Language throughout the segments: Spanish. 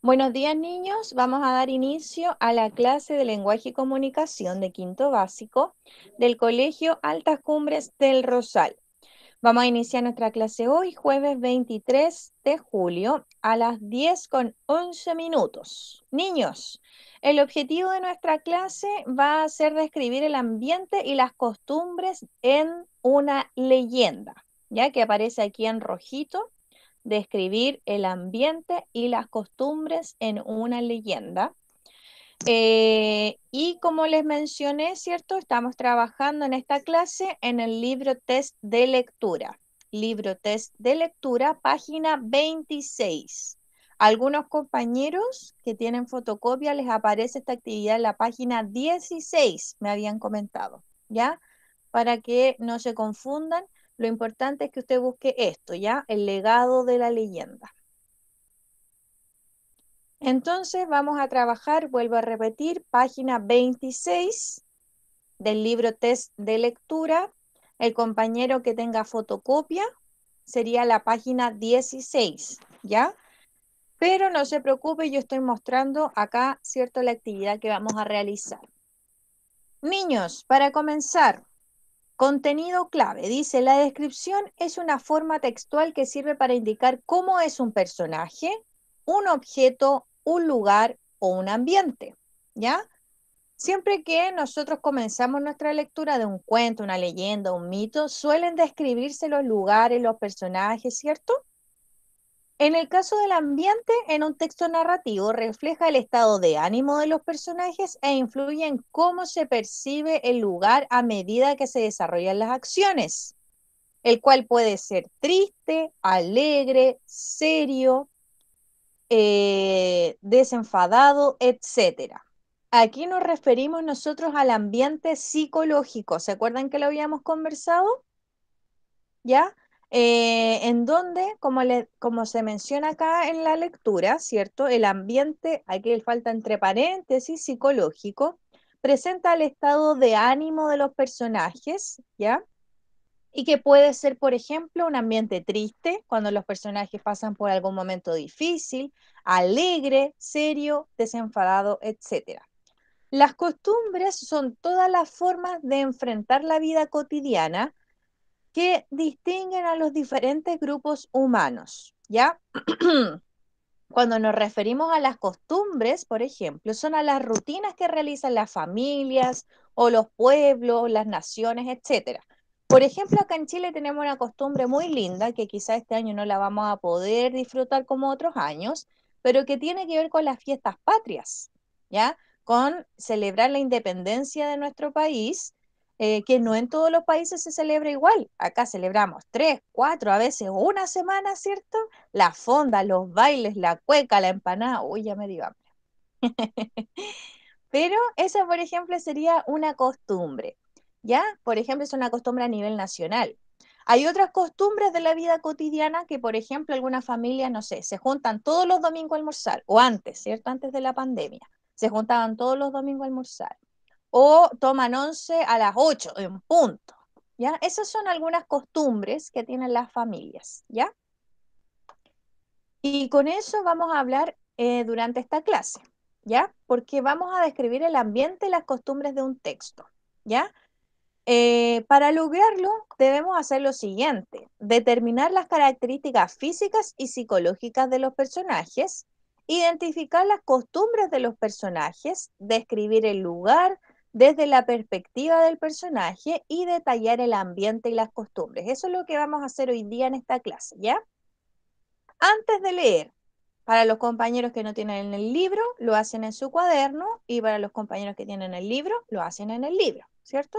Buenos días niños, vamos a dar inicio a la clase de lenguaje y comunicación de quinto básico del Colegio Altas Cumbres del Rosal. Vamos a iniciar nuestra clase hoy, jueves 23 de julio, a las 10 con 11 minutos. Niños, el objetivo de nuestra clase va a ser describir el ambiente y las costumbres en una leyenda, ya que aparece aquí en rojito describir el ambiente y las costumbres en una leyenda. Eh, y como les mencioné, ¿cierto? Estamos trabajando en esta clase en el libro test de lectura. Libro test de lectura, página 26. Algunos compañeros que tienen fotocopia les aparece esta actividad en la página 16, me habían comentado, ¿ya? Para que no se confundan lo importante es que usted busque esto, ¿ya? El legado de la leyenda. Entonces vamos a trabajar, vuelvo a repetir, página 26 del libro test de lectura. El compañero que tenga fotocopia sería la página 16, ¿ya? Pero no se preocupe, yo estoy mostrando acá, ¿cierto?, la actividad que vamos a realizar. Niños, para comenzar, Contenido clave. Dice, la descripción es una forma textual que sirve para indicar cómo es un personaje, un objeto, un lugar o un ambiente. ¿Ya? Siempre que nosotros comenzamos nuestra lectura de un cuento, una leyenda, un mito, suelen describirse los lugares, los personajes, ¿cierto? En el caso del ambiente, en un texto narrativo refleja el estado de ánimo de los personajes e influye en cómo se percibe el lugar a medida que se desarrollan las acciones, el cual puede ser triste, alegre, serio, eh, desenfadado, etc. Aquí nos referimos nosotros al ambiente psicológico. ¿Se acuerdan que lo habíamos conversado? ¿Ya? Eh, en donde, como, se menciona acá en la lectura, ¿cierto? El ambiente, aquí falta entre paréntesis, psicológico, presenta el estado de ánimo de los personajes, ¿ya? Y que puede ser, por ejemplo, un ambiente triste, cuando los personajes pasan por algún momento difícil, alegre, serio, desenfadado, etc. Las costumbres son todas las formas de enfrentar la vida cotidiana que distinguen a los diferentes grupos humanos, ¿ya? Cuando nos referimos a las costumbres, por ejemplo, son a las rutinas que realizan las familias o los pueblos, las naciones, etc. Por ejemplo, acá en Chile tenemos una costumbre muy linda que quizá este año no la vamos a poder disfrutar como otros años, pero que tiene que ver con las fiestas patrias, ¿ya? Con celebrar la independencia de nuestro país eh, que no en todos los países se celebra igual. Acá celebramos tres, cuatro, a veces una semana, ¿cierto? La fonda, los bailes, la cueca, la empanada. Uy, ya me dio hambre. Pero esa, por ejemplo, sería una costumbre. ¿Ya? Por ejemplo, es una costumbre a nivel nacional. Hay otras costumbres de la vida cotidiana que, por ejemplo, algunas familias, no sé, se juntan todos los domingos a almorzar, o antes, ¿cierto? Antes de la pandemia, se juntaban todos los domingos a almorzar o toman once a las 8 en punto. ¿ya? Esas son algunas costumbres que tienen las familias. ¿ya? Y con eso vamos a hablar eh, durante esta clase. ¿ya? Porque vamos a describir el ambiente y las costumbres de un texto, ¿ya? Eh, para lograrlo, debemos hacer lo siguiente, determinar las características físicas y psicológicas de los personajes, identificar las costumbres de los personajes, describir el lugar, desde la perspectiva del personaje y detallar el ambiente y las costumbres. Eso es lo que vamos a hacer hoy día en esta clase, ¿ya? Antes de leer, para los compañeros que no tienen el libro, lo hacen en su cuaderno y para los compañeros que tienen el libro, lo hacen en el libro, ¿cierto?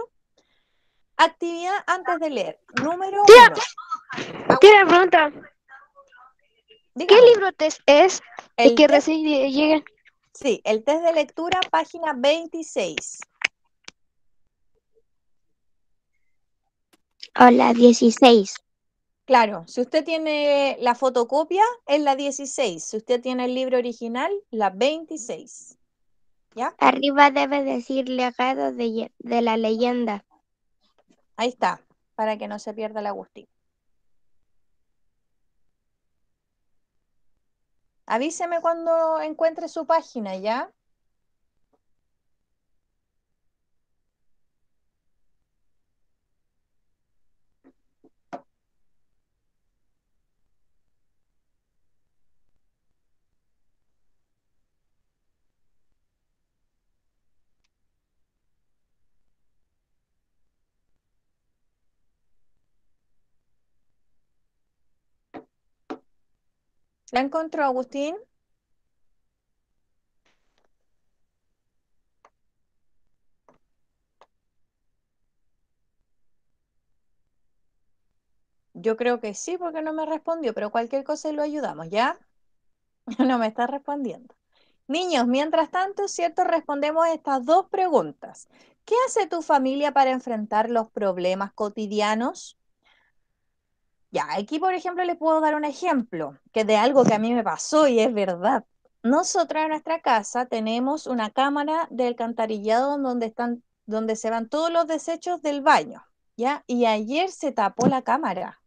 Actividad antes de leer. Número uno. Ah, pregunta. ¿Qué libro test es el, que recién llega? Sí, el test de lectura, página 26. O la 16. Claro, si usted tiene la fotocopia, es la 16. Si usted tiene el libro original, la 26. ¿Ya? Arriba debe decir legado de, de la leyenda. Ahí está, para que no se pierda la Agustín. Avíseme cuando encuentre su página, ¿ya? ¿La encontró Agustín? Yo creo que sí, porque no me respondió, pero cualquier cosa lo ayudamos, ¿ya? No me está respondiendo. Niños, mientras tanto, ¿cierto? Respondemos estas dos preguntas. ¿Qué hace tu familia para enfrentar los problemas cotidianos? Ya, aquí por ejemplo les puedo dar un ejemplo, que de algo que a mí me pasó y es verdad. Nosotros en nuestra casa tenemos una cámara de alcantarillado donde, están, donde se van todos los desechos del baño, ¿ya? Y ayer se tapó la cámara.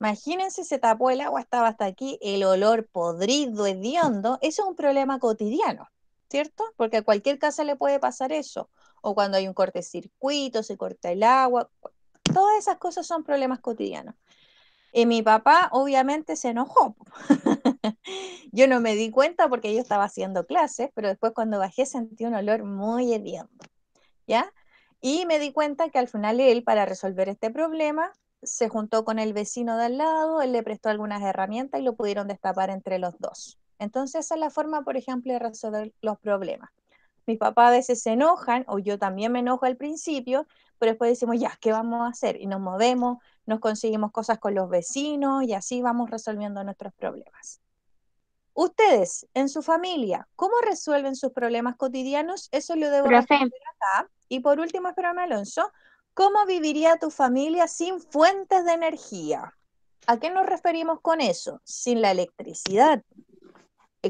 Imagínense, se tapó el agua, estaba hasta aquí, el olor podrido, hediondo. Eso es un problema cotidiano, ¿cierto? Porque a cualquier casa le puede pasar eso. O cuando hay un cortecircuito, se corta el agua. Todas esas cosas son problemas cotidianos. Y mi papá obviamente se enojó. yo no me di cuenta porque yo estaba haciendo clases, pero después cuando bajé sentí un olor muy hediondo. ¿Ya? Y me di cuenta que al final él, para resolver este problema, se juntó con el vecino de al lado, él le prestó algunas herramientas y lo pudieron destapar entre los dos. Entonces esa es la forma, por ejemplo, de resolver los problemas. Mis papás a veces se enojan, o yo también me enojo al principio, pero después decimos, ya, ¿qué vamos a hacer? Y nos movemos, nos conseguimos cosas con los vecinos y así vamos resolviendo nuestros problemas. Ustedes, en su familia, ¿cómo resuelven sus problemas cotidianos? Eso lo debo responder acá. Y por último, espérame, Alonso, ¿cómo viviría tu familia sin fuentes de energía? ¿A qué nos referimos con eso? Sin la electricidad,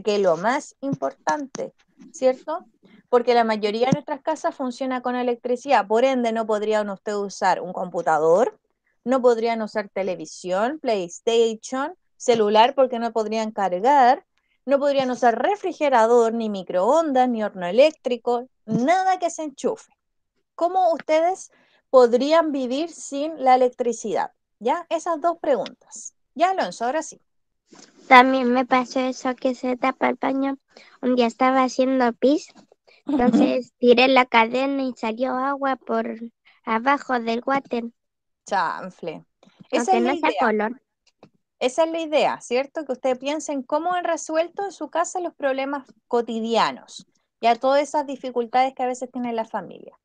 que lo más importante, ¿cierto? Porque la mayoría de nuestras casas funciona con electricidad, por ende no podrían ustedes usar un computador, no podrían usar televisión, PlayStation, celular porque no podrían cargar, no podrían usar refrigerador, ni microondas, ni horno eléctrico, nada que se enchufe. ¿Cómo ustedes podrían vivir sin la electricidad? ¿Ya? Esas dos preguntas. Ya, Alonso, ahora sí. También me pasó eso que se tapa el paño. Un día estaba haciendo pis, entonces tiré la cadena y salió agua por abajo del water. Chanfle. Esa es la idea. Color. Esa es la idea, ¿cierto? Que ustedes piensen cómo han resuelto en su casa los problemas cotidianos y a todas esas dificultades que a veces tiene la familia.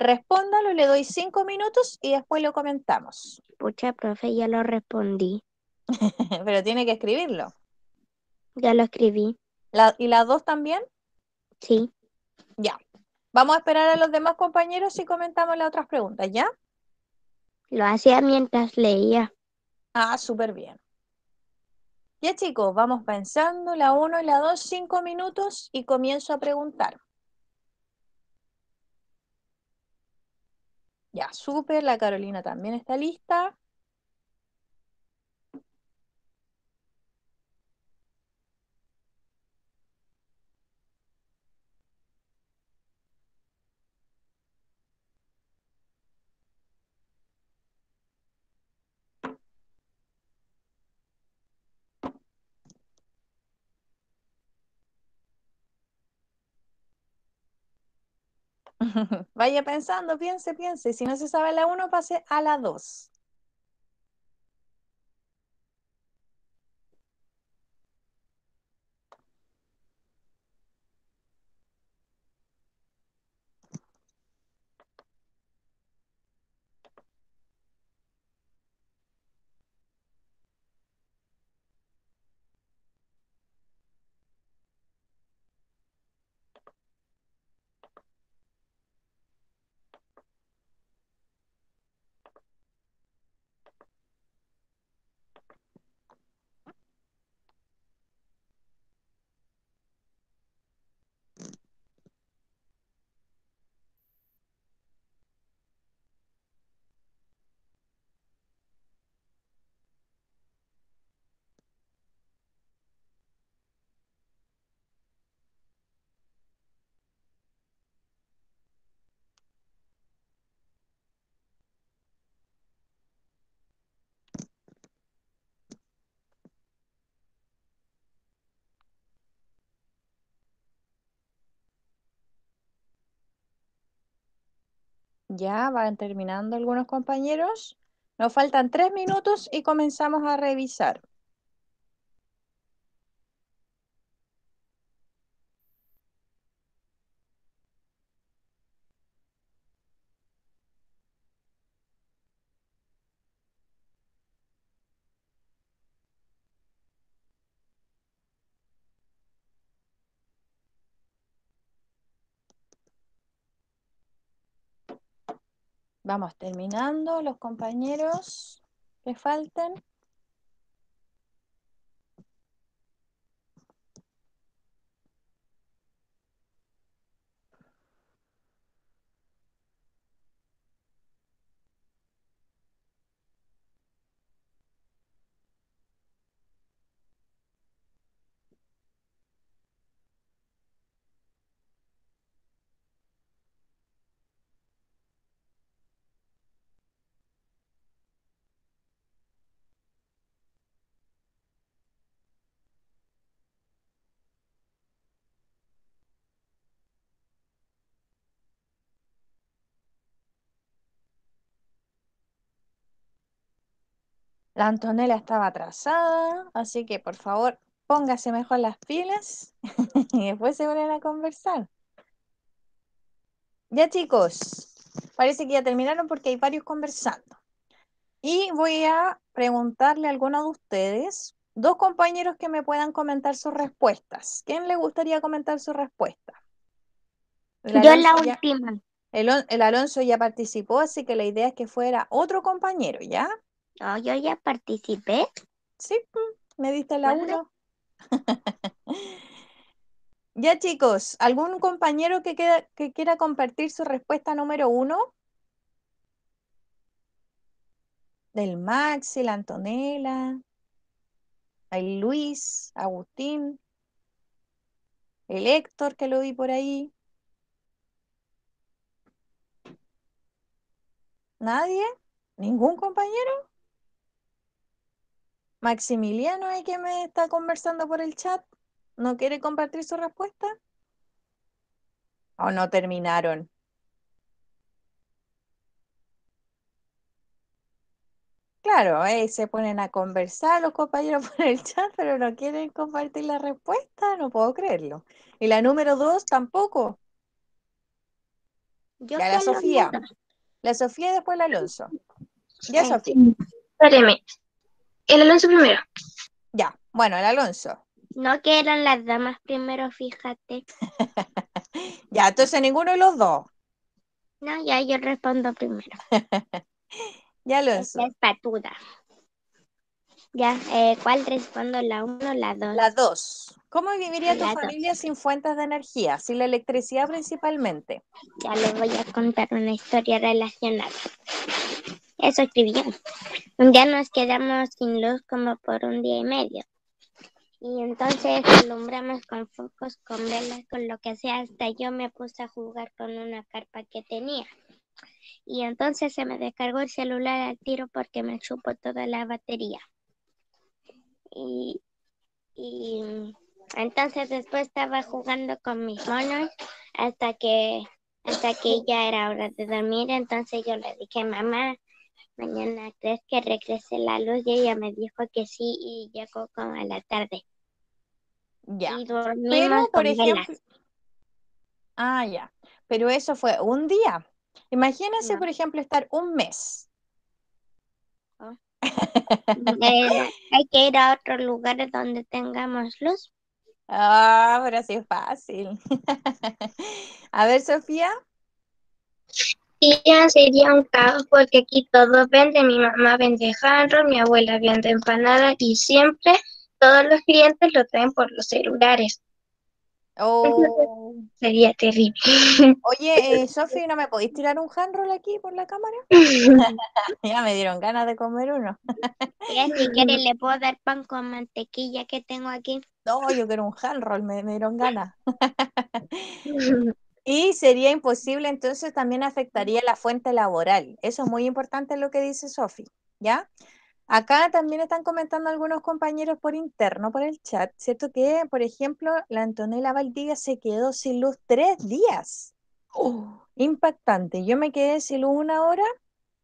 Respóndalo, le doy cinco minutos y después lo comentamos. Pucha, profe, ya lo respondí. Pero tiene que escribirlo. Ya lo escribí. ¿Y las dos también? Sí. Ya. Vamos a esperar a los demás compañeros y comentamos las otras preguntas, ¿ya? Lo hacía mientras leía. Ah, súper bien. Ya chicos, vamos pensando la 1 y la 2, 5 minutos y comienzo a preguntar. Ya, súper, la Carolina también está lista. Vaya pensando, piense, piense. Si no se sabe la 1, pase a la 2. Ya van terminando algunos compañeros. Nos faltan tres minutos y comenzamos a revisar. Vamos terminando los compañeros que falten. La Antonella estaba atrasada, así que por favor póngase mejor las pilas y después se vuelven a conversar. Ya chicos, parece que ya terminaron porque hay varios conversando. Y voy a preguntarle a alguno de ustedes, dos compañeros que me puedan comentar sus respuestas. ¿Quién le gustaría comentar su respuesta? Yo la última. el Alonso ya participó, así que la idea es que fuera otro compañero, ¿ya? yo ya participé. Sí, me diste la uno. ya chicos, ¿algún compañero que, quiera compartir su respuesta número uno? Del Maxi, la Antonella, el Luis, Agustín, el Héctor que lo vi por ahí. ¿Nadie? ¿Ningún compañero? Maximiliano, hay que me está conversando por el chat, ¿no quiere compartir su respuesta? ¿O no terminaron? Claro, se ponen a conversar los compañeros por el chat, pero no quieren compartir la respuesta, no puedo creerlo. Y la número dos tampoco. Yo ya la Sofía. La Sofía y después la Alonso. Ya, Sofía. Espéreme. El Alonso primero. Ya, bueno, el Alonso. No que eran las damas primero, fíjate. ya, entonces ninguno de los dos. No, ya yo respondo primero. ya, Alonso. La patuda. Ya, eh, ¿cuál respondo? ¿La uno o la dos? La dos. ¿Cómo viviría tu familia sin fuentes de energía, sin la electricidad principalmente? Ya les voy a contar una historia relacionada. Eso escribió. Ya nos quedamos sin luz como por un día y medio. Y entonces alumbramos con focos, con velas, con lo que sea. Hasta yo me puse a jugar con una carpa que tenía. Y entonces se me descargó el celular al tiro porque me chupó toda la batería. Y, entonces después estaba jugando con mis monos hasta que hasta que ya era hora de dormir. Entonces yo le dije, mamá, mañana crees que regrese la luz y ella me dijo que sí y llegó como a la tarde. Ya. Y Pero, por ejemplo... Ah, ya. Pero eso fue un día. Imagínense, por ejemplo, estar un mes. Ah. hay que ir a otro lugar donde tengamos luz. Ah, pero así es fácil. a ver, Sofía sería un caos porque aquí todo venden, mi mamá vende handroll, mi abuela vende empanadas y siempre todos los clientes lo traen por los celulares. Oh. Sería terrible. Oye, eh, Sofi, ¿no me podéis tirar un handroll aquí por la cámara? ya me dieron ganas de comer uno. si quieres, le puedo dar pan con mantequilla que tengo aquí. No, yo quiero un handroll, me, me dieron ganas. Y sería imposible, entonces también afectaría la fuente laboral. Eso es muy importante lo que dice Sofi, ¿ya? Acá también están comentando algunos compañeros por interno, por el chat, ¿cierto? Que, por ejemplo, la Antonella Valdíguez se quedó sin luz tres días. Oh. impactante. Yo me quedé sin luz una hora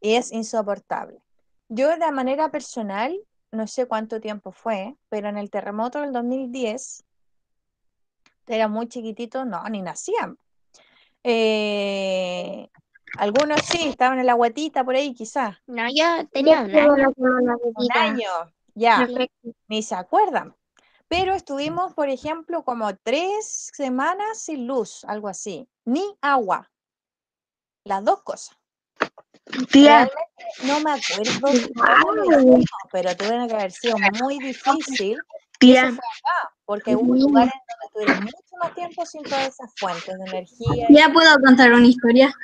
y es insoportable. Yo de manera personal, no sé cuánto tiempo fue, pero en el terremoto del 2010, era muy chiquitito, no, ni nacían. Eh, algunos sí, estaban en la guatita por ahí, quizás. No, yo tenía un año. Un año, ya. Ni se acuerdan. Pero estuvimos, por ejemplo, como tres semanas sin luz, algo así. Ni agua. Las dos cosas. no me acuerdo, pero tuvieron que haber sido muy difícil porque Eso fue acá, porque hubo donde estuvieron mucho más tiempo sin todas esas fuentes de energía. Ya puedo contar una historia.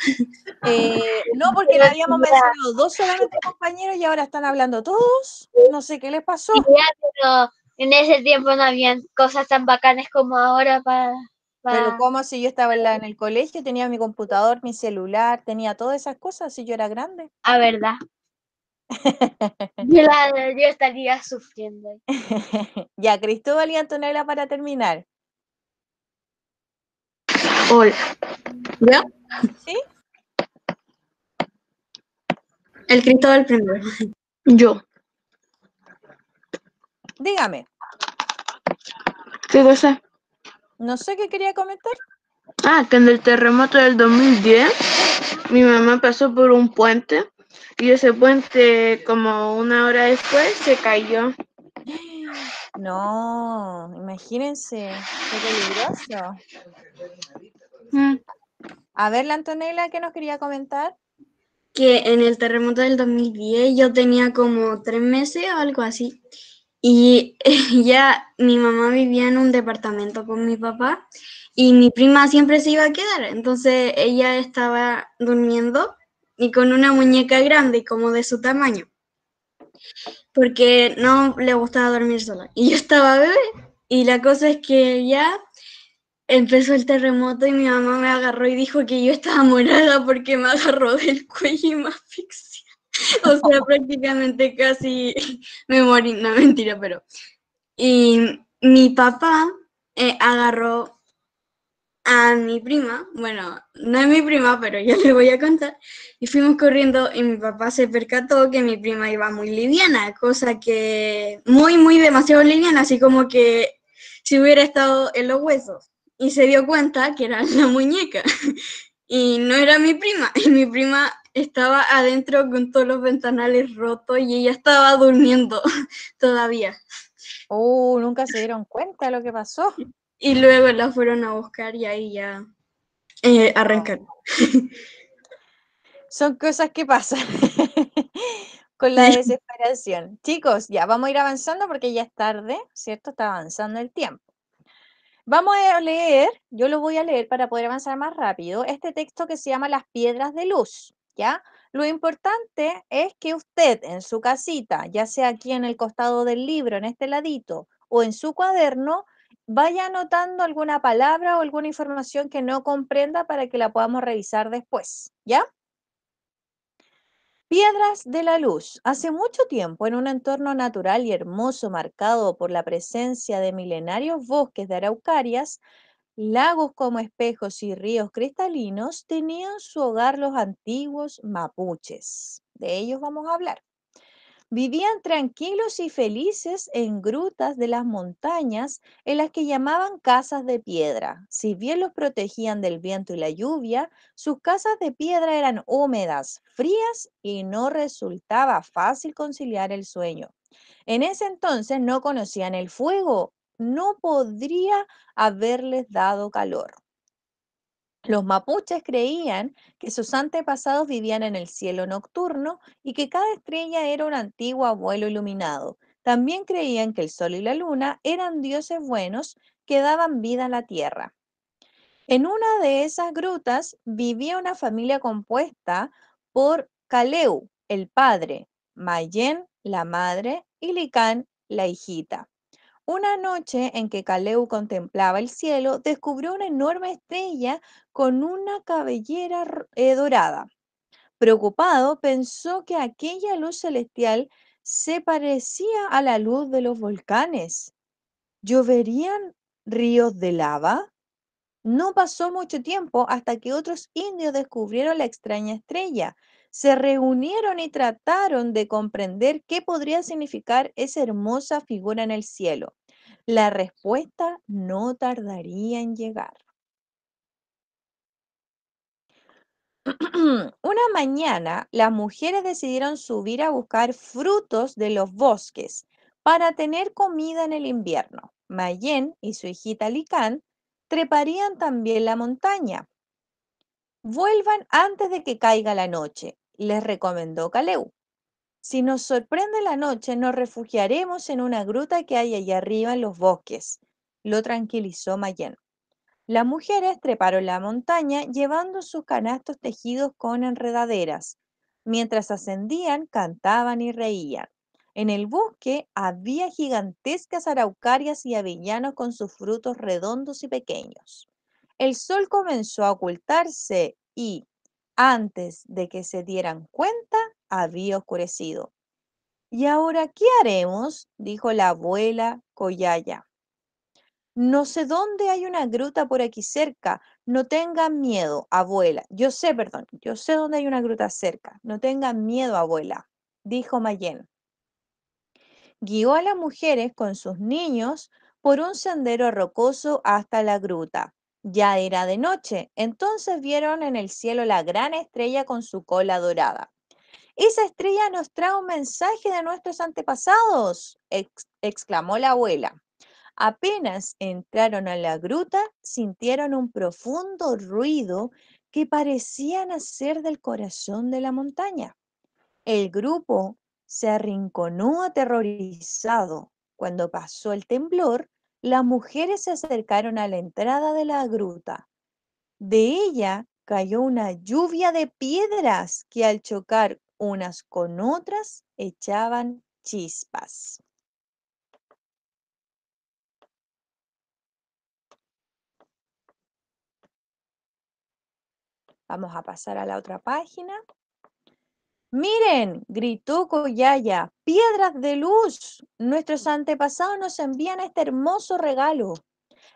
Eh, no, porque la habíamos mencionado dos solamente compañeros y ahora están hablando todos. No sé qué les pasó. en ese tiempo no habían cosas tan bacanas como ahora Pero como si yo estaba en, el colegio, tenía mi computador, mi celular, tenía todas esas cosas, si yo era grande. A ah, verdad. Yo, estaría sufriendo. ya, Cristóbal y Antonella para terminar. Hola. ¿Ya? ¿Sí? El Cristóbal primero. Yo. Dígame. ¿Qué cosa? No sé qué quería comentar. Ah, que en el terremoto del 2010 mi mamá pasó por un puente y ese puente como una hora después se cayó. No, imagínense, qué peligroso. Mm. A ver, la Antonella, ¿qué nos quería comentar? Que en el terremoto del 2010 yo tenía como tres meses o algo así. Y ya mi mamá vivía en un departamento con mi papá y mi prima siempre se iba a quedar. Entonces ella estaba durmiendo y con una muñeca grande como de su tamaño, porque no le gustaba dormir sola. Y yo estaba bebé y la cosa es que ya empezó el terremoto y mi mamá me agarró y dijo que yo estaba morada porque me agarró del cuello y me asfixió. O sea, prácticamente casi me morí, no mentira, pero... Y mi papá eh, agarró a mi prima, bueno, no es mi prima, pero ya le voy a contar, y fuimos corriendo y mi papá se percató que mi prima iba muy liviana, cosa que muy, muy demasiado liviana, así como que si hubiera estado en los huesos, y se dio cuenta que era la muñeca, y no era mi prima, y mi prima estaba adentro con todos los ventanales rotos y ella estaba durmiendo todavía. Oh, nunca se dieron cuenta lo que pasó. Y luego la fueron a buscar y ahí ya eh, arrancaron. Son cosas que pasan con la desesperación. Chicos, ya vamos a ir avanzando porque ya es tarde, ¿cierto? Está avanzando el tiempo. Vamos a leer, yo lo voy a leer para poder avanzar más rápido, este texto que se llama Las piedras de luz, ¿ya? Lo importante es que usted en su casita, ya sea aquí en el costado del libro, en este ladito, o en su cuaderno, vaya anotando alguna palabra o alguna información que no comprenda para que la podamos revisar después, ¿ya? Piedras de la Luz. Hace mucho tiempo, en un entorno natural y hermoso marcado por la presencia de milenarios bosques de araucarias, lagos como espejos y ríos cristalinos, tenían su hogar los antiguos mapuches. De ellos vamos a hablar. Vivían tranquilos y felices en grutas de las montañas en las que llamaban casas de piedra. Si bien los protegían del viento y la lluvia, sus casas de piedra eran húmedas, frías y no resultaba fácil conciliar el sueño. En ese entonces no conocían el fuego, no podría haberles dado calor. Los mapuches creían que sus antepasados vivían en el cielo nocturno y que cada estrella era un antiguo abuelo iluminado. También creían que el sol y la luna eran dioses buenos que daban vida a la tierra. En una de esas grutas vivía una familia compuesta por Kaleu, el padre, Mayen, la madre, y Licán, la hijita. Una noche en que Caleu contemplaba el cielo, descubrió una enorme estrella con una cabellera eh, dorada. Preocupado, pensó que aquella luz celestial se parecía a la luz de los volcanes. ¿Lloverían ríos de lava? No pasó mucho tiempo hasta que otros indios descubrieron la extraña estrella se reunieron y trataron de comprender qué podría significar esa hermosa figura en el cielo. La respuesta no tardaría en llegar. Una mañana, las mujeres decidieron subir a buscar frutos de los bosques para tener comida en el invierno. Mayen y su hijita Licán treparían también la montaña. Vuelvan antes de que caiga la noche, les recomendó Caleu. Si nos sorprende la noche, nos refugiaremos en una gruta que hay allá arriba en los bosques, lo tranquilizó Mayen. Las mujeres treparon la montaña llevando sus canastos tejidos con enredaderas. Mientras ascendían, cantaban y reían. En el bosque había gigantescas araucarias y avellanos con sus frutos redondos y pequeños. El sol comenzó a ocultarse y, antes de que se dieran cuenta, había oscurecido. ¿Y ahora qué haremos? dijo la abuela Coyaya. No sé dónde hay una gruta por aquí cerca. No tengan miedo, abuela. Yo sé, perdón, yo sé dónde hay una gruta cerca. No tengan miedo, abuela, dijo Mayen. Guió a las mujeres con sus niños por un sendero rocoso hasta la gruta. Ya era de noche, entonces vieron en el cielo la gran estrella con su cola dorada. Esa estrella nos trae un mensaje de nuestros antepasados, exclamó la abuela. Apenas entraron a la gruta, sintieron un profundo ruido que parecía nacer del corazón de la montaña. El grupo se arrinconó aterrorizado cuando pasó el temblor las mujeres se acercaron a la entrada de la gruta. De ella cayó una lluvia de piedras que al chocar unas con otras echaban chispas. Vamos a pasar a la otra página. Miren, gritó Coyaya, piedras de luz. Nuestros mm. antepasados nos envían este hermoso regalo.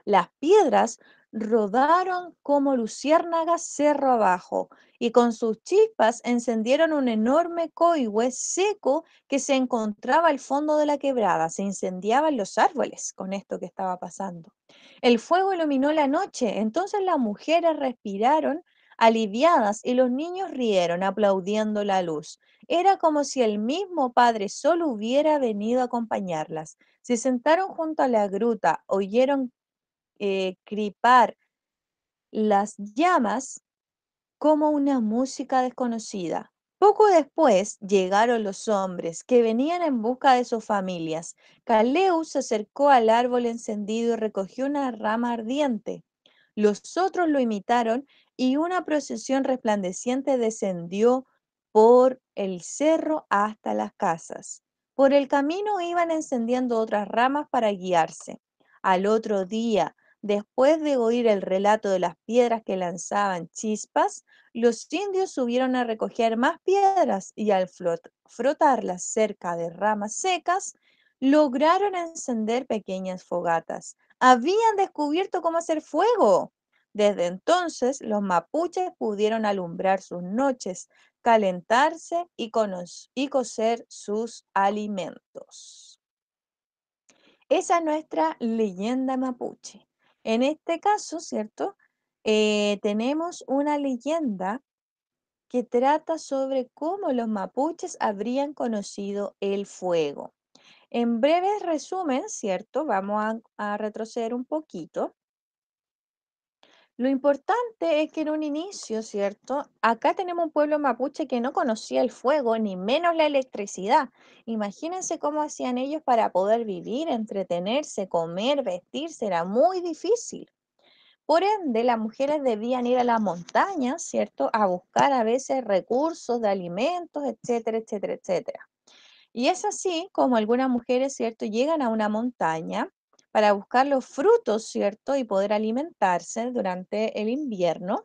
Las piedras rodaron como luciérnagas cerro abajo y con sus chispas encendieron un enorme coigüe seco que se encontraba al fondo de la quebrada. Se incendiaban los árboles con esto que estaba pasando. El fuego iluminó la noche, entonces las mujeres respiraron aliviadas y los niños rieron aplaudiendo la luz. Era como si el mismo padre solo hubiera venido a acompañarlas. Se sentaron junto a la gruta, oyeron eh, cripar las llamas como una música desconocida. Poco después llegaron los hombres que venían en busca de sus familias. Caleus se acercó al árbol encendido y recogió una rama ardiente. Los otros lo imitaron y una procesión resplandeciente descendió por el cerro hasta las casas. Por el camino iban encendiendo otras ramas para guiarse. Al otro día, después de oír el relato de las piedras que lanzaban chispas, los indios subieron a recoger más piedras y al frotarlas cerca de ramas secas, lograron encender pequeñas fogatas. Habían descubierto cómo hacer fuego. Desde entonces los mapuches pudieron alumbrar sus noches, calentarse y, y cocer sus alimentos. Esa es nuestra leyenda mapuche. En este caso, ¿cierto? Eh, tenemos una leyenda que trata sobre cómo los mapuches habrían conocido el fuego. En breve resumen, ¿cierto? Vamos a retroceder un poquito. Lo importante es que en un inicio, ¿cierto? Acá tenemos un pueblo mapuche que no conocía el fuego, ni menos la electricidad. Imagínense cómo hacían ellos para poder vivir, entretenerse, comer, vestirse, era muy difícil. Por ende, las mujeres debían ir a las montañas, ¿cierto? A buscar a veces recursos de alimentos, etcétera, etcétera, etcétera. Y es así como algunas mujeres, ¿cierto? Llegan a una montaña para buscar los frutos, ¿cierto? Y poder alimentarse durante el invierno.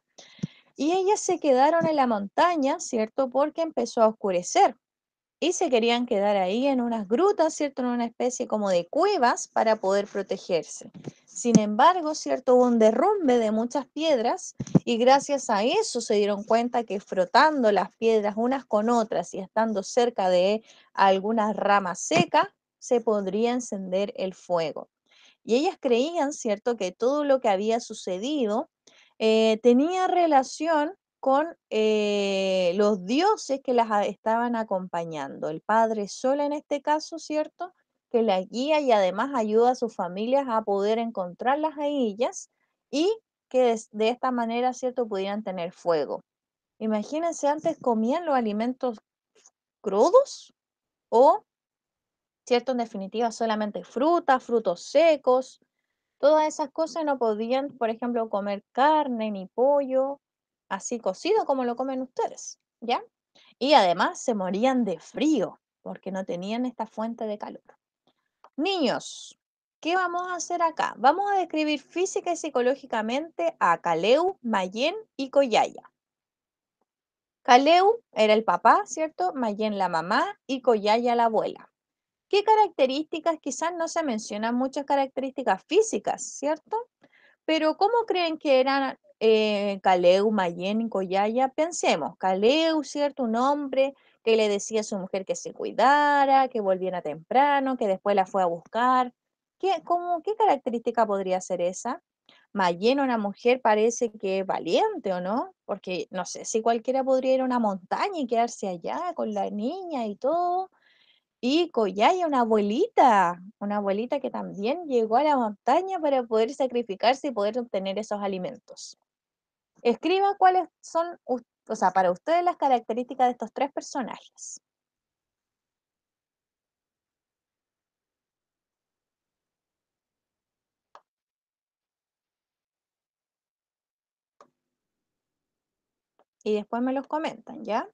Y ellas se quedaron en la montaña, ¿cierto? Porque empezó a oscurecer. Y se querían quedar ahí en unas grutas, ¿cierto? En una especie como de cuevas para poder protegerse. Sin embargo, ¿cierto? Hubo un derrumbe de muchas piedras y gracias a eso se dieron cuenta que frotando las piedras unas con otras y estando cerca de algunas ramas secas, se podría encender el fuego. Y ellas creían, ¿cierto?, que todo lo que había sucedido eh, tenía relación con eh, los dioses que las estaban acompañando. El Padre Sola en este caso, ¿cierto? Que las guía y además ayuda a sus familias a poder encontrarlas a ellas y que de esta manera, ¿cierto?, pudieran tener fuego. Imagínense, antes comían los alimentos crudos o ¿cierto? En definitiva, solamente frutas, frutos secos, todas esas cosas no podían, por ejemplo, comer carne ni pollo, así cocido como lo comen ustedes, ¿ya? Y además se morían de frío porque no tenían esta fuente de calor. Niños, ¿qué vamos a hacer acá? Vamos a describir física y psicológicamente a Caleu, Mayen y Coyaya. Caleu era el papá, ¿cierto? Mayen la mamá y Coyaya la abuela. ¿Qué características? Quizás no se mencionan muchas características físicas, ¿cierto? Pero ¿cómo creen que eran eh, Caleu, Mayen, Coyaya? Pensemos, Caleu, ¿cierto? Un hombre que le decía a su mujer que se cuidara, que volviera temprano, que después la fue a buscar. ¿Qué, cómo, qué característica podría ser esa? Mayen, una mujer, parece que es valiente, ¿o no? Porque no sé si cualquiera podría ir a una montaña y quedarse allá con la niña y todo. Y hay una abuelita, una abuelita que también llegó a la montaña para poder sacrificarse y poder obtener esos alimentos. Escriba cuáles son, o sea, para ustedes las características de estos tres personajes. Y después me los comentan, ¿ya?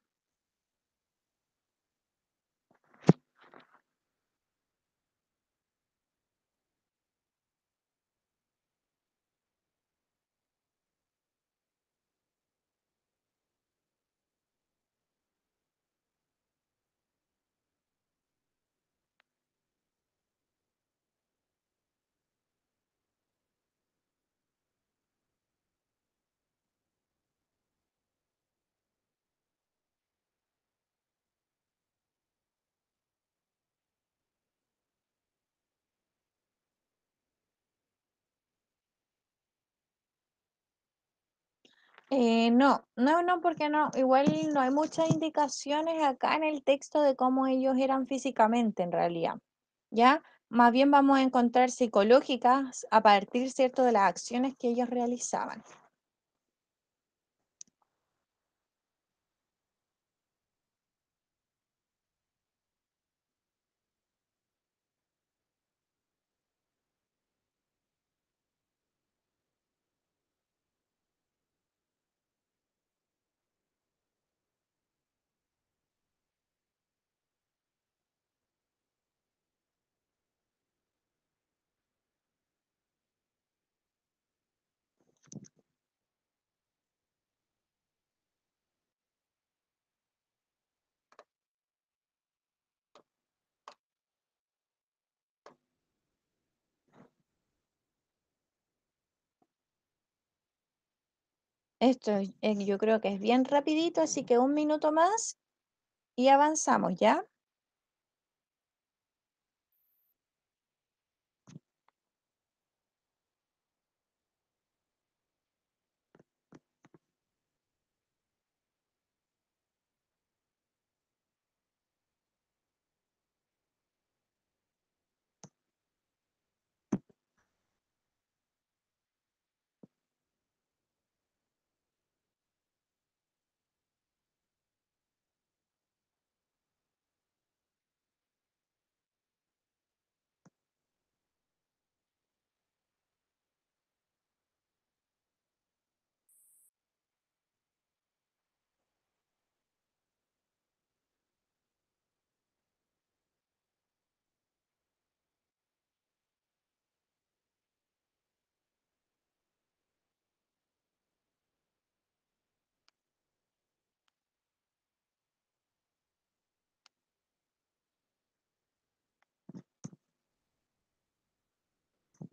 Eh, no, no, no, porque no, igual no hay muchas indicaciones acá en el texto de cómo ellos eran físicamente en realidad, ¿ya? Más bien vamos a encontrar psicológicas a partir, ¿cierto?, de las acciones que ellos realizaban. Esto eh, yo creo que es bien rapidito, así que un minuto más y avanzamos, ¿ya?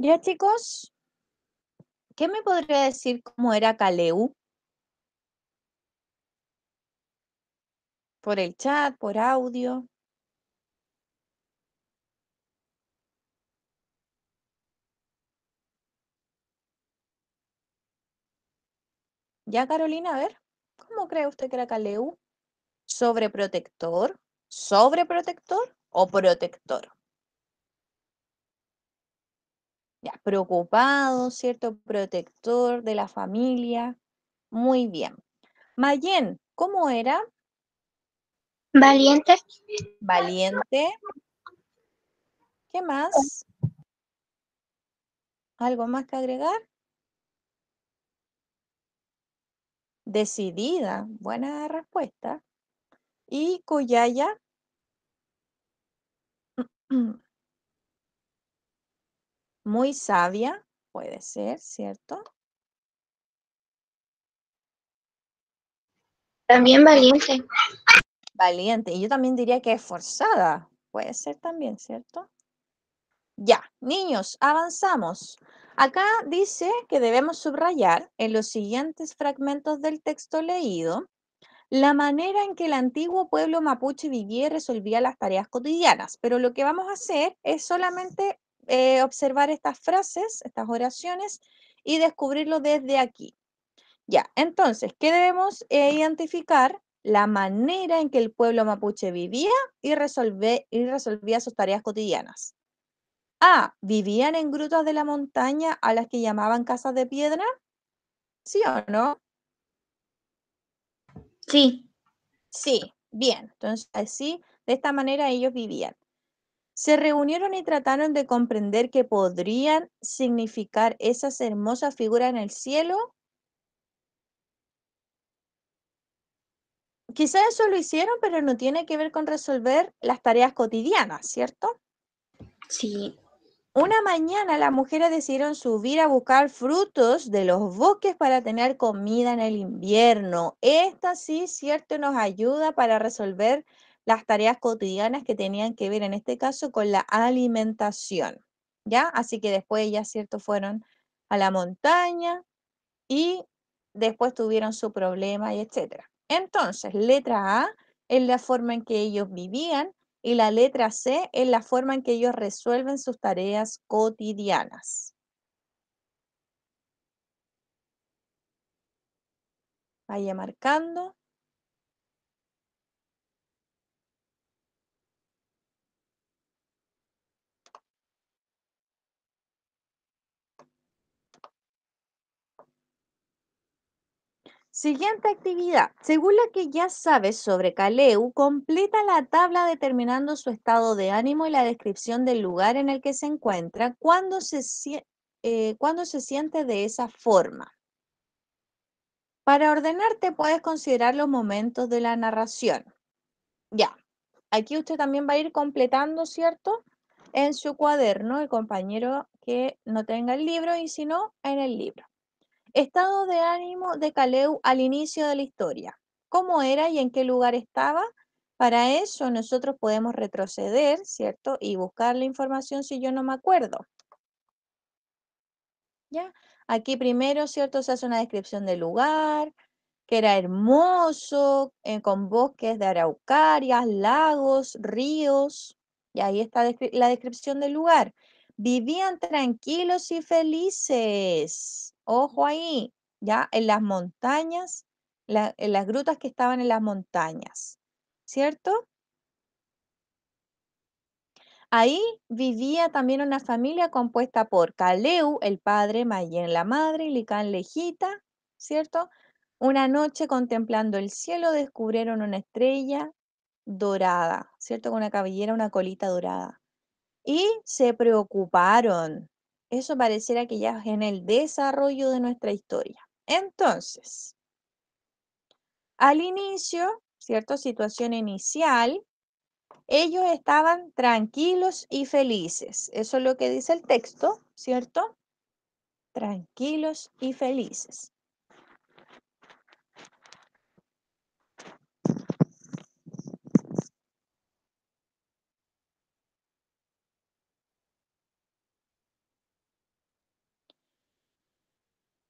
Ya chicos, ¿qué me podría decir cómo era Caleu? Por el chat, por audio. Ya Carolina, a ver, ¿cómo cree usted que era Caleu? ¿Sobreprotector? ¿Sobreprotector o protector? Ya, preocupado, ¿cierto? Protector de la familia. Muy bien. Mayen, ¿cómo era? Valiente. Valiente. ¿Qué más? ¿Algo más que agregar? Decidida. Buena respuesta. ¿Y Cuyaya? Mm, muy sabia, puede ser, ¿cierto? También valiente. Valiente. Y yo también diría que es forzada. Puede ser también, ¿cierto? Ya, niños, avanzamos. Acá dice que debemos subrayar en los siguientes fragmentos del texto leído la manera en que el antiguo pueblo mapuche vivía y resolvía las tareas cotidianas, pero lo que vamos a hacer es solamente eh, observar estas frases, estas oraciones y descubrirlo desde aquí. Ya, entonces, ¿qué debemos eh, identificar? La manera en que el pueblo mapuche vivía y, y resolvía sus tareas cotidianas. A. ¿Vivían en grutas de la montaña a las que llamaban casas de piedra? ¿Sí o no? Sí. Sí, bien. Entonces, así, de esta manera ellos vivían. Se reunieron y trataron de comprender qué podrían significar esas hermosas figuras en el cielo. Quizás eso lo hicieron, pero no tiene que ver con resolver las tareas cotidianas, ¿cierto? Sí. Una mañana las mujeres decidieron subir a buscar frutos de los bosques para tener comida en el invierno. Esta sí, cierto, nos ayuda para resolver las tareas cotidianas que tenían que ver en este caso con la alimentación, ¿ya? Así que después ya, ¿cierto? Fueron a la montaña y después tuvieron su problema y etcétera. Entonces, letra A es la forma en que ellos vivían y la letra C es la forma en que ellos resuelven sus tareas cotidianas. Vaya marcando. Siguiente actividad. Según la que ya sabes sobre Caleu, completa la tabla determinando su estado de ánimo y la descripción del lugar en el que se encuentra cuando se, eh, cuando se siente de esa forma. Para ordenarte puedes considerar los momentos de la narración. Ya, aquí usted también va a ir completando, ¿cierto? En su cuaderno, el compañero que no tenga el libro y si no, en el libro. Estado de ánimo de Caleu al inicio de la historia. ¿Cómo era y en qué lugar estaba? Para eso nosotros podemos retroceder, ¿cierto? Y buscar la información si yo no me acuerdo. ¿Ya? Aquí primero, ¿cierto? Se hace una descripción del lugar, que era hermoso, eh, con bosques de araucarias, lagos, ríos. Y ahí está la descripción del lugar. Vivían tranquilos y felices. Ojo ahí, ya en las montañas, en las grutas que estaban en las montañas, ¿cierto? Ahí vivía también una familia compuesta por Caleu, el padre, Mayen, la madre, y Licán, lejita, ¿cierto? Una noche contemplando el cielo descubrieron una estrella dorada, ¿cierto? Con una cabellera, una colita dorada. Y se preocuparon, eso pareciera que ya es en el desarrollo de nuestra historia. Entonces, al inicio, ¿cierto? Situación inicial, ellos estaban tranquilos y felices. Eso es lo que dice el texto, ¿cierto? Tranquilos y felices.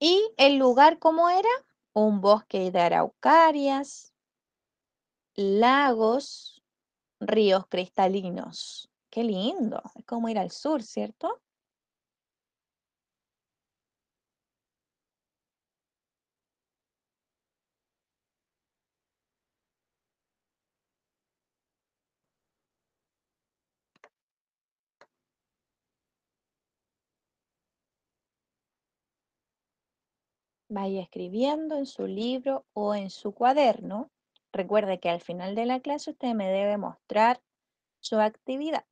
¿Y el lugar cómo era? Un bosque de araucarias, lagos, ríos cristalinos. Qué lindo, es como ir al sur, ¿cierto? vaya escribiendo en su libro o en su cuaderno. Recuerde que al final de la clase usted me debe mostrar su actividad.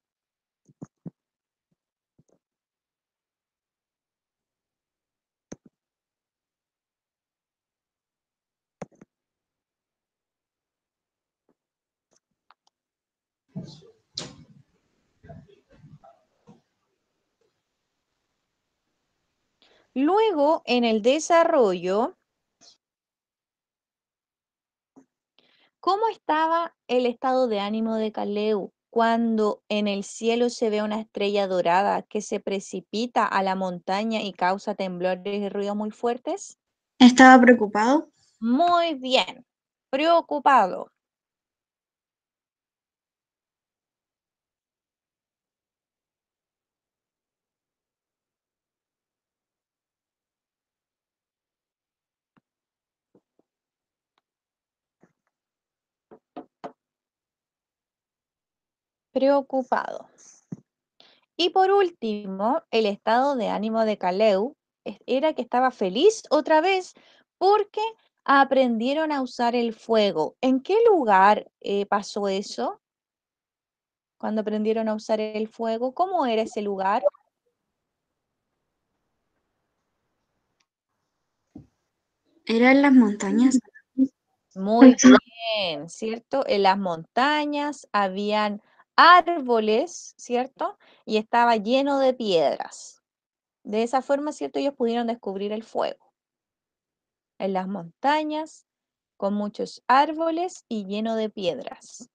Luego, en el desarrollo, ¿cómo estaba el estado de ánimo de Caleu cuando en el cielo se ve una estrella dorada que se precipita a la montaña y causa temblores y ruidos muy fuertes? Estaba preocupado. Muy bien, preocupado. preocupado. Y por último, el estado de ánimo de Kaleu era que estaba feliz otra vez porque aprendieron a usar el fuego. ¿En qué lugar eh, pasó eso? Cuando aprendieron a usar el fuego, ¿cómo era ese lugar? Era en las montañas. Muy bien, ¿cierto? En las montañas habían árboles, ¿cierto? Y estaba lleno de piedras. De esa forma, ¿cierto? Ellos pudieron descubrir el fuego. En las montañas, con muchos árboles y lleno de piedras.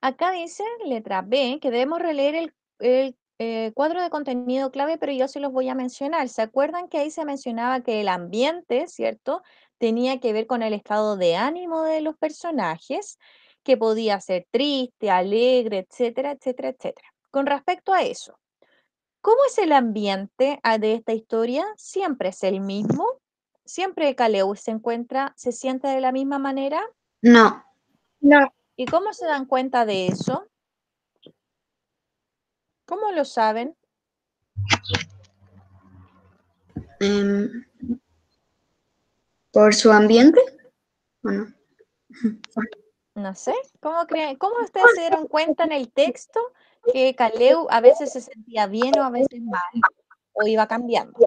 Acá dice, letra B, que debemos releer el, eh, cuadro de contenido clave, pero yo se los voy a mencionar. ¿Se acuerdan que ahí se mencionaba que el ambiente, ¿cierto? Tenía que ver con el estado de ánimo de los personajes, que podía ser triste, alegre, etcétera, etcétera, etcétera. Con respecto a eso, ¿cómo es el ambiente ah, de esta historia? Siempre es el mismo. Siempre Caleu se encuentra, se siente de la misma manera. No. No. ¿Y cómo se dan cuenta de eso? ¿Cómo lo saben? Em, ¿Por su ambiente? no? sé. ¿Cómo, ¿Cómo ustedes se dieron cuenta en el texto que Kaleu a veces se sentía bien o a veces mal? ¿O iba cambiando?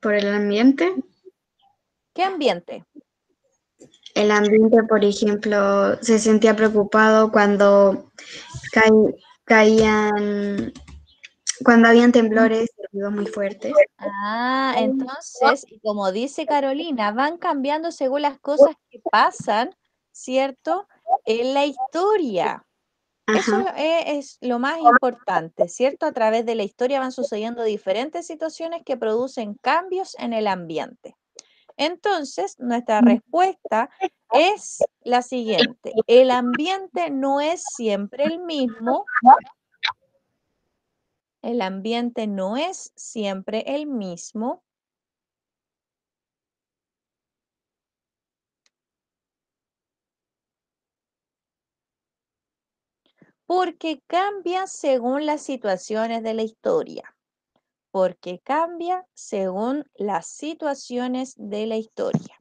¿Por el ambiente? ¿Qué ambiente? el ambiente, por ejemplo, se sentía preocupado cuando caían, cuando habían temblores muy fuertes. Ah, entonces, como dice Carolina, van cambiando según las cosas que pasan, ¿cierto? En la historia. Eso es lo más importante, ¿cierto? A través de la historia van sucediendo diferentes situaciones que producen cambios en el ambiente. Entonces, nuestra mm. respuesta es la siguiente. El ambiente no es siempre el mismo. El ambiente no es siempre el mismo. porque cambia según las situaciones de la historia porque cambia según las situaciones de la historia.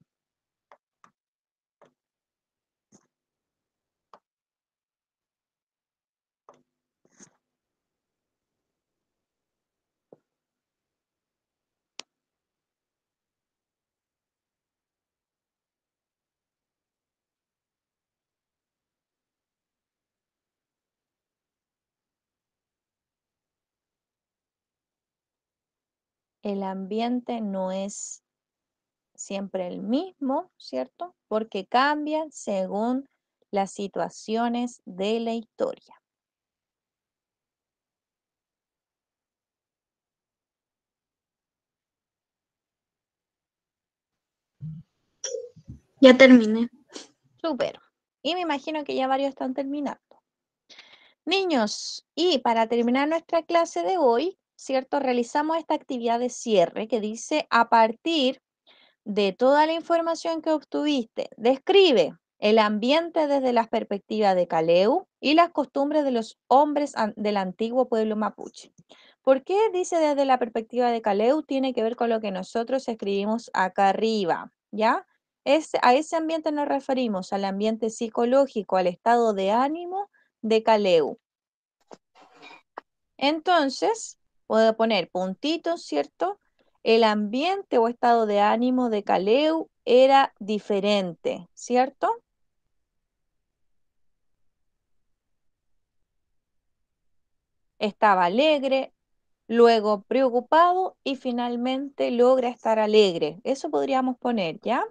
el ambiente no es siempre el mismo, ¿cierto? Porque cambian según las situaciones de la historia. Ya terminé. Súper. Y me imagino que ya varios están terminando. Niños, y para terminar nuestra clase de hoy, ¿cierto? Realizamos esta actividad de cierre que dice, a partir de toda la información que obtuviste, describe el ambiente desde la perspectiva de Caleu y las costumbres de los hombres del antiguo pueblo mapuche. ¿Por qué dice desde la perspectiva de Caleu? Tiene que ver con lo que nosotros escribimos acá arriba, ¿ya? a ese ambiente nos referimos, al ambiente psicológico, al estado de ánimo de Caleu. Entonces, puedo poner puntitos, ¿cierto? El ambiente o estado de ánimo de Caleu era diferente, ¿cierto? Estaba alegre, luego preocupado y finalmente logra estar alegre. Eso podríamos poner, ¿ya?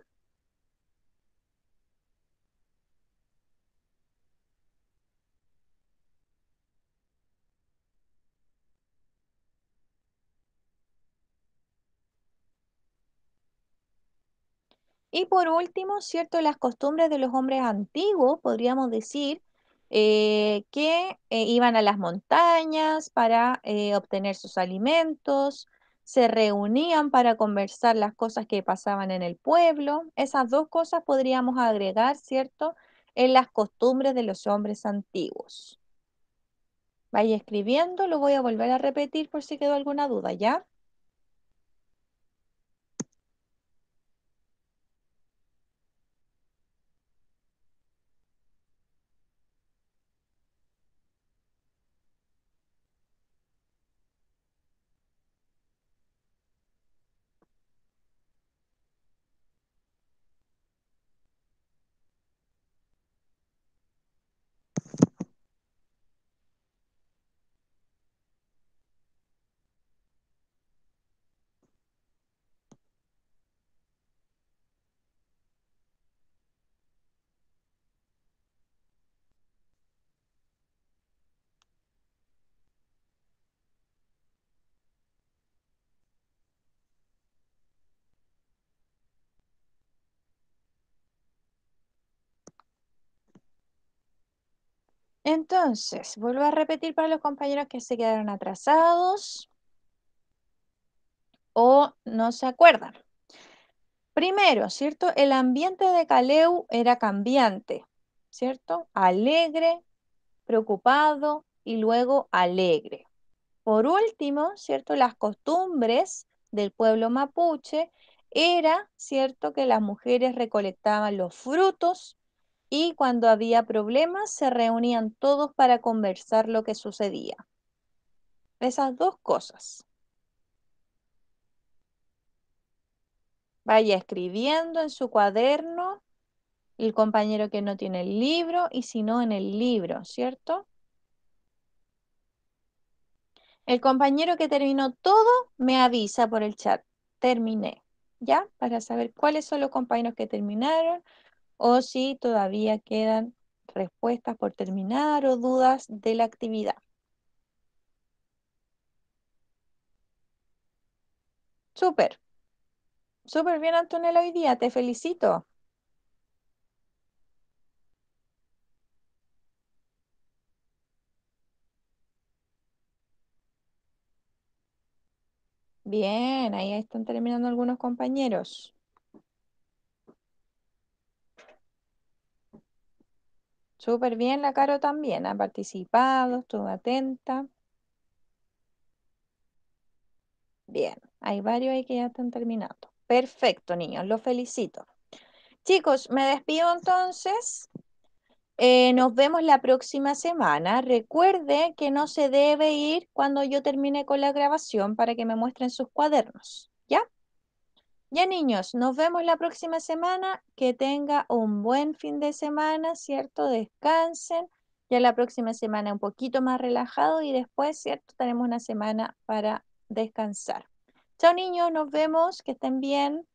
Y por último, ¿cierto? Las costumbres de los hombres antiguos, podríamos decir, eh, que eh, iban a las montañas para eh, obtener sus alimentos, se reunían para conversar las cosas que pasaban en el pueblo. Esas dos cosas podríamos agregar, ¿cierto?, en las costumbres de los hombres antiguos. Vaya escribiendo, lo voy a volver a repetir por si quedó alguna duda, ¿ya? Entonces, vuelvo a repetir para los compañeros que se quedaron atrasados o no se acuerdan. Primero, ¿cierto? El ambiente de Caleu era cambiante, ¿cierto? Alegre, preocupado y luego alegre. Por último, ¿cierto? Las costumbres del pueblo mapuche era, ¿cierto? Que las mujeres recolectaban los frutos y cuando había problemas se reunían todos para conversar lo que sucedía. Esas dos cosas. Vaya escribiendo en su cuaderno el compañero que no tiene el libro y si no en el libro, ¿cierto? El compañero que terminó todo me avisa por el chat. Terminé, ¿ya? Para saber cuáles son los compañeros que terminaron, o si todavía quedan respuestas por terminar o dudas de la actividad. Súper. Súper bien, Antonella, hoy día. Te felicito. Bien, ahí están terminando algunos compañeros. Súper bien, la Caro también ha participado, estuvo atenta. Bien, hay varios ahí que ya están terminando. Perfecto, niños, los felicito. Chicos, me despido entonces. Eh, nos vemos la próxima semana. Recuerde que no se debe ir cuando yo termine con la grabación para que me muestren sus cuadernos. Ya niños, nos vemos la próxima semana. Que tenga un buen fin de semana, ¿cierto? Descansen. Ya la próxima semana un poquito más relajado y después, ¿cierto? Tenemos una semana para descansar. Chao niños, nos vemos, que estén bien.